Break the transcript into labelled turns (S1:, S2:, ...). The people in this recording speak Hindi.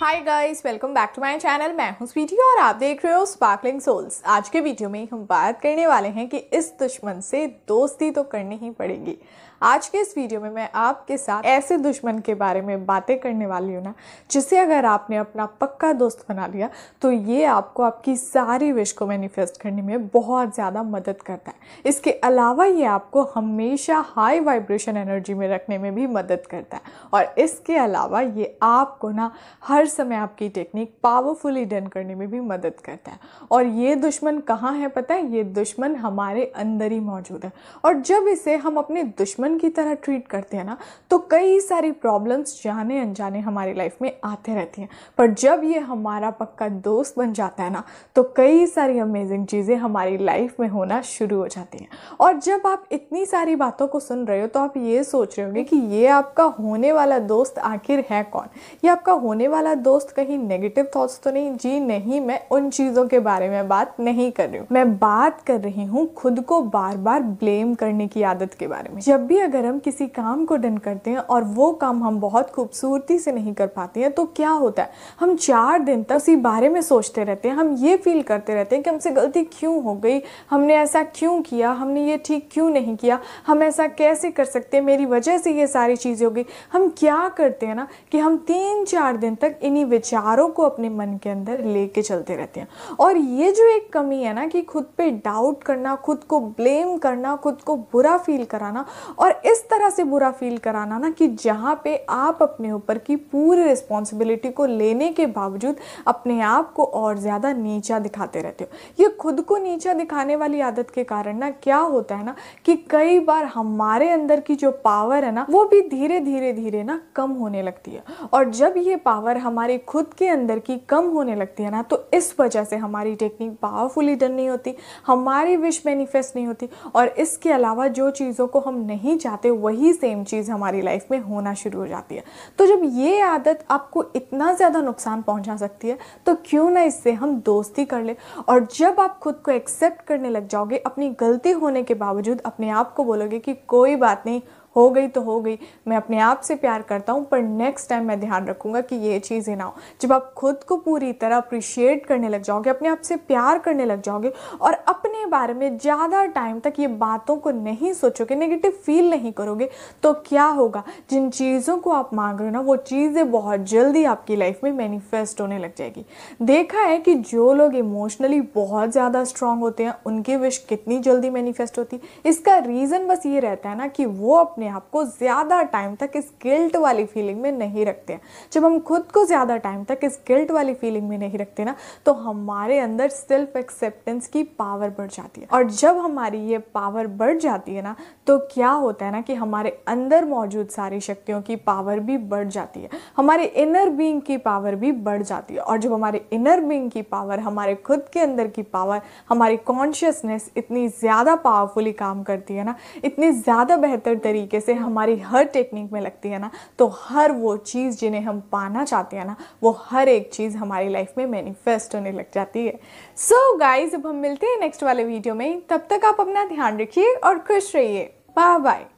S1: hi guys welcome back to my channel मैं हूँ स्वीटी और आप देख रहे हो स्पार्कलिंग सोल्स आज के वीडियो में हम बात करने वाले हैं कि इस दुश्मन से दोस्ती तो करनी ही पड़ेगी आज के इस वीडियो में मैं आपके साथ ऐसे दुश्मन के बारे में बातें करने वाली हूँ ना जिसे अगर आपने अपना पक्का दोस्त बना लिया तो ये आपको आपकी सारी विश को मैनिफेस्ट करने में बहुत ज़्यादा मदद करता है इसके अलावा ये आपको हमेशा हाई वाइब्रेशन एनर्जी में रखने में भी मदद करता है और इसके अलावा ये आपको ना हर समय आपकी टेक्निक पावरफुली डन करने में भी मदद करता है और ये दुश्मन कहाँ है पता है ये दुश्मन हमारे अंदर ही मौजूद है और जब इसे हम अपने दुश्मन दुश्मन की तरह ट्रीट करते हैं ना तो कई सारी प्रॉब्लम्स जाने अनजाने हमारी लाइफ में आते रहती हैं पर जब ये हमारा पक्का दोस्त बन जाता है ना तो कई सारी अमेजिंग चीज़ें हमारी लाइफ में होना शुरू हो जाती हैं और जब आप इतनी सारी बातों को सुन रहे हो तो आप ये सोच रहे होंगे कि ये आपका होने वाला दोस्त आखिर है कौन ये आपका होने वाला दोस्त कहीं नेगेटिव थाट्स तो नहीं जी नहीं मैं उन चीज़ों के बारे में बात नहीं कर रही हूँ मैं बात कर रही हूँ खुद को बार बार ब्लेम करने की आदत के बारे में जब भी भी अगर हम किसी काम को डन करते हैं और वो काम हम बहुत खूबसूरती से नहीं कर पाते हैं तो क्या होता है हम चार दिन तक उसी बारे में सोचते रहते हैं हम ये फील करते रहते हैं कि हमसे गलती क्यों हो गई हमने ऐसा क्यों किया हमने ये ठीक क्यों नहीं किया हम ऐसा कैसे कर सकते हैं मेरी वजह से ये सारी चीज़ें हो गई हम क्या करते हैं ना कि हम तीन चार दिन तक इन्हीं विचारों को अपने मन के अंदर लेके चलते रहते हैं और ये जो एक कमी है ना कि खुद पे डाउट करना खुद को ब्लेम करना खुद को बुरा फील कराना और और इस तरह से बुरा फील कराना ना कि जहाँ पे आप अपने ऊपर की पूरी रिस्पॉन्सिबिलिटी को लेने के बावजूद अपने आप को और ज़्यादा नीचा दिखाते रहते हो ये खुद को नीचा दिखाने वाली आदत के कारण ना क्या होता है ना कि कई बार हमारे अंदर की जो पावर है ना वो भी धीरे धीरे धीरे ना कम होने लगती है और जब ये पावर हमारे खुद के अंदर की कम होने लगती है ना तो इस वजह से हमारी टेक्निक पावरफुली डन नहीं होती हमारी विश मैनिफेस्ट नहीं होती और इसके अलावा जो चीज़ों को हम नहीं नहीं चाहते वही सेम चीज़ हमारी लाइफ में होना शुरू हो जाती है तो जब ये आदत आपको इतना ज़्यादा नुकसान पहुंचा सकती है तो क्यों ना इससे हम दोस्ती कर ले और जब आप खुद को एक्सेप्ट करने लग जाओगे अपनी गलती होने के बावजूद अपने आप को बोलोगे कि कोई बात नहीं हो गई तो हो गई मैं अपने आप से प्यार करता हूँ पर नेक्स्ट टाइम मैं ध्यान रखूँगा कि ये चीज़ें ना हो जब आप खुद को पूरी तरह अप्रिशिएट करने लग जाओगे अपने आप से प्यार करने लग जाओगे और अपने बारे में ज़्यादा टाइम तक ये बातों को नहीं सोचोगे नेगेटिव फील नहीं करोगे तो क्या होगा जिन चीज़ों को आप मांग रहे हो ना वो चीज़ें बहुत जल्दी आपकी लाइफ में मैनिफेस्ट होने लग जाएगी देखा है कि जो लोग इमोशनली बहुत ज़्यादा स्ट्रांग होते हैं उनकी विश कितनी जल्दी मैनिफेस्ट होती है इसका रीज़न बस ये रहता है ना कि वो अपने अपने आप को ज़्यादा टाइम तक इस गिल्ट वाली फीलिंग में नहीं रखते हैं जब हम खुद को ज़्यादा टाइम तक इस गिल्ट वाली फीलिंग में नहीं रखते ना तो हमारे अंदर सेल्फ एक्सेप्टेंस की पावर बढ़ जाती है और जब हमारी ये पावर बढ़ जाती है ना तो क्या होता है ना कि हमारे अंदर मौजूद सारी शक्तियों की पावर भी बढ़ जाती है हमारे इनर बींग की पावर भी बढ़ जाती है और जब हमारे इनर बींग की पावर हमारे खुद के अंदर की पावर हमारी कॉन्शियसनेस इतनी ज़्यादा पावरफुली काम करती है ना इतनी ज़्यादा बेहतर तरीके तरीके से हमारी हर टेक्निक में लगती है ना तो हर वो चीज़ जिन्हें हम पाना चाहते हैं ना वो हर एक चीज़ हमारी लाइफ में मैनिफेस्ट होने लग जाती है सो so गाइज अब हम मिलते हैं नेक्स्ट वाले वीडियो में तब तक आप अपना ध्यान रखिए और खुश रहिए बाय बाय